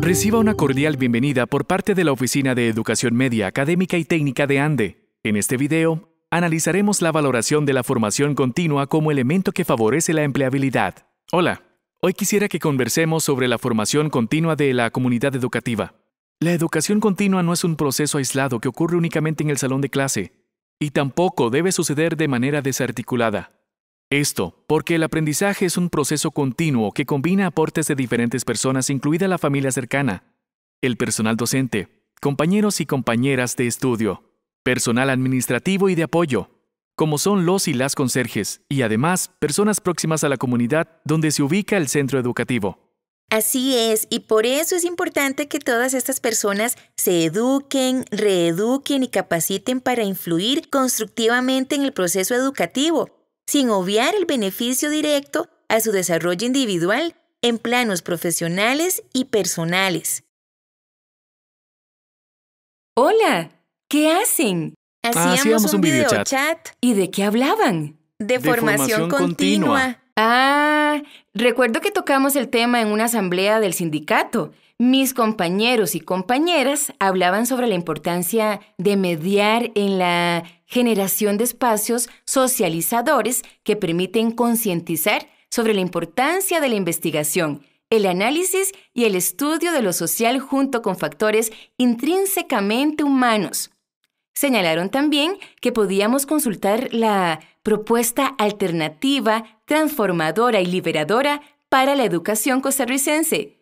Reciba una cordial bienvenida por parte de la Oficina de Educación Media Académica y Técnica de ANDE. En este video, analizaremos la valoración de la formación continua como elemento que favorece la empleabilidad. Hola, hoy quisiera que conversemos sobre la formación continua de la comunidad educativa. La educación continua no es un proceso aislado que ocurre únicamente en el salón de clase, y tampoco debe suceder de manera desarticulada. Esto porque el aprendizaje es un proceso continuo que combina aportes de diferentes personas, incluida la familia cercana, el personal docente, compañeros y compañeras de estudio, personal administrativo y de apoyo, como son los y las conserjes, y además personas próximas a la comunidad donde se ubica el centro educativo. Así es, y por eso es importante que todas estas personas se eduquen, reeduquen y capaciten para influir constructivamente en el proceso educativo sin obviar el beneficio directo a su desarrollo individual en planos profesionales y personales. Hola, ¿qué hacen? Hacíamos, un, video videochat. Chat. ¿Y de qué hablaban? De, formación, continua. Ah, recuerdo que tocamos el tema en una asamblea del sindicato mis compañeros y compañeras hablaban sobre la importancia de mediar en la generación de espacios socializadores que permiten concientizar sobre la importancia de la investigación, el análisis y el estudio de lo social junto con factores intrínsecamente humanos. Señalaron también que podíamos consultar la propuesta alternativa, transformadora y liberadora para la educación costarricense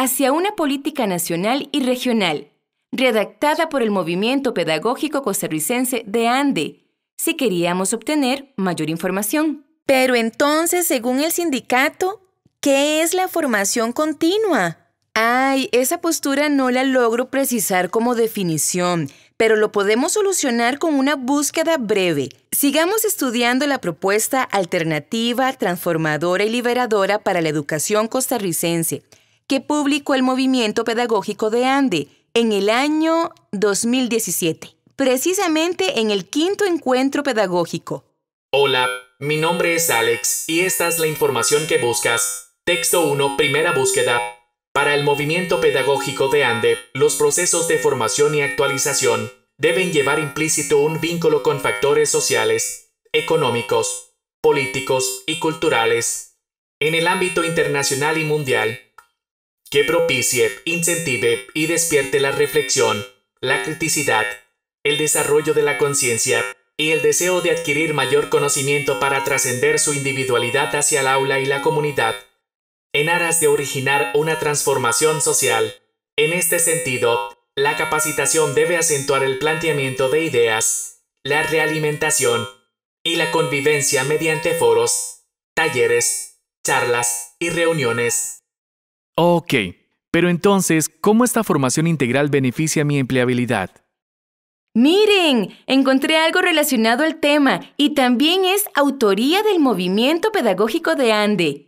hacia una política nacional y regional, redactada por el Movimiento Pedagógico Costarricense de ANDE, si queríamos obtener mayor información. Pero entonces, según el sindicato, ¿qué es la formación continua? Ay, esa postura no la logro precisar como definición, pero lo podemos solucionar con una búsqueda breve. Sigamos estudiando la propuesta alternativa, transformadora y liberadora para la educación costarricense que publicó el Movimiento Pedagógico de Ande en el año 2017, precisamente en el quinto encuentro pedagógico. Hola, mi nombre es Alex y esta es la información que buscas. Texto 1, primera búsqueda. Para el movimiento pedagógico de ANDE, los procesos de formación y actualización deben llevar implícito un vínculo con factores sociales, económicos, políticos y culturales. En el ámbito internacional y mundial, que propicie, incentive y despierte la reflexión, la criticidad, el desarrollo de la conciencia y el deseo de adquirir mayor conocimiento para trascender su individualidad hacia el aula y la comunidad, en aras de originar una transformación social. En este sentido, la capacitación debe acentuar el planteamiento de ideas, la realimentación y la convivencia mediante foros, talleres, charlas y reuniones Ok, pero entonces, ¿cómo esta formación integral beneficia mi empleabilidad? Miren, encontré algo relacionado al tema y también es autoría del movimiento pedagógico de Ande.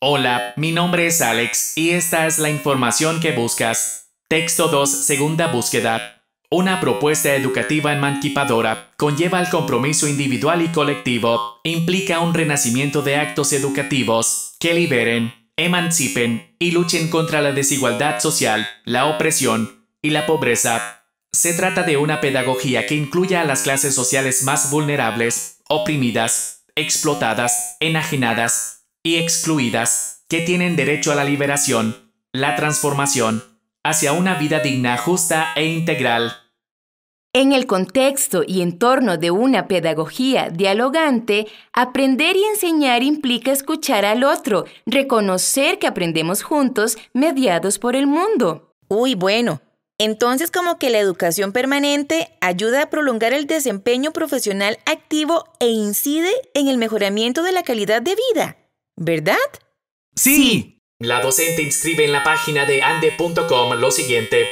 Hola, mi nombre es Alex y esta es la información que buscas. Texto 2, segunda búsqueda. Una propuesta educativa emancipadora conlleva el compromiso individual y colectivo, implica un renacimiento de actos educativos que liberen, emancipen y luchen contra la desigualdad social, la opresión y la pobreza. Se trata de una pedagogía que incluya a las clases sociales más vulnerables, oprimidas, explotadas, enajenadas y excluidas, que tienen derecho a la liberación, la transformación, hacia una vida digna, justa e integral. En el contexto y entorno de una pedagogía dialogante, aprender y enseñar implica escuchar al otro, reconocer que aprendemos juntos, mediados por el mundo. Uy, bueno. Entonces como que la educación permanente ayuda a prolongar el desempeño profesional activo e incide en el mejoramiento de la calidad de vida, ¿verdad? Sí. sí. La docente inscribe en la página de ande.com lo siguiente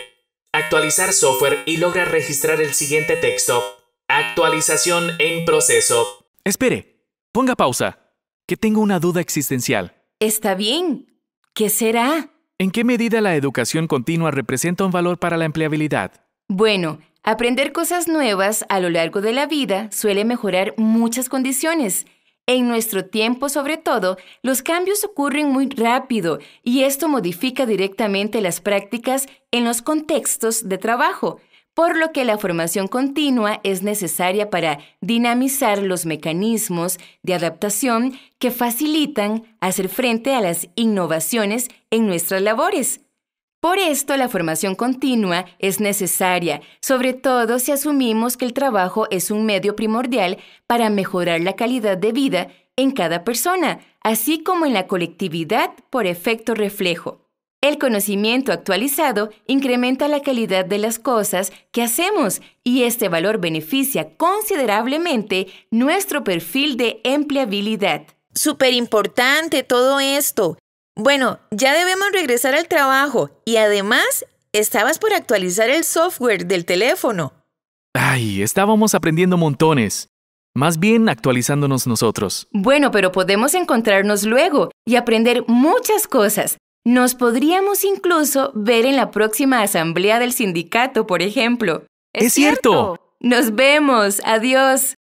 actualizar software y logra registrar el siguiente texto. Actualización en proceso. Espere, ponga pausa, que tengo una duda existencial. Está bien. ¿Qué será? ¿En qué medida la educación continua representa un valor para la empleabilidad? Bueno, aprender cosas nuevas a lo largo de la vida suele mejorar muchas condiciones en nuestro tiempo, sobre todo, los cambios ocurren muy rápido y esto modifica directamente las prácticas en los contextos de trabajo, por lo que la formación continua es necesaria para dinamizar los mecanismos de adaptación que facilitan hacer frente a las innovaciones en nuestras labores. Por esto la formación continua es necesaria, sobre todo si asumimos que el trabajo es un medio primordial para mejorar la calidad de vida en cada persona, así como en la colectividad por efecto reflejo. El conocimiento actualizado incrementa la calidad de las cosas que hacemos y este valor beneficia considerablemente nuestro perfil de empleabilidad. Súper importante todo esto. Bueno, ya debemos regresar al trabajo y además estabas por actualizar el software del teléfono. Ay, estábamos aprendiendo montones. Más bien actualizándonos nosotros. Bueno, pero podemos encontrarnos luego y aprender muchas cosas. Nos podríamos incluso ver en la próxima asamblea del sindicato, por ejemplo. Es, cierto. Nos vemos. Adiós.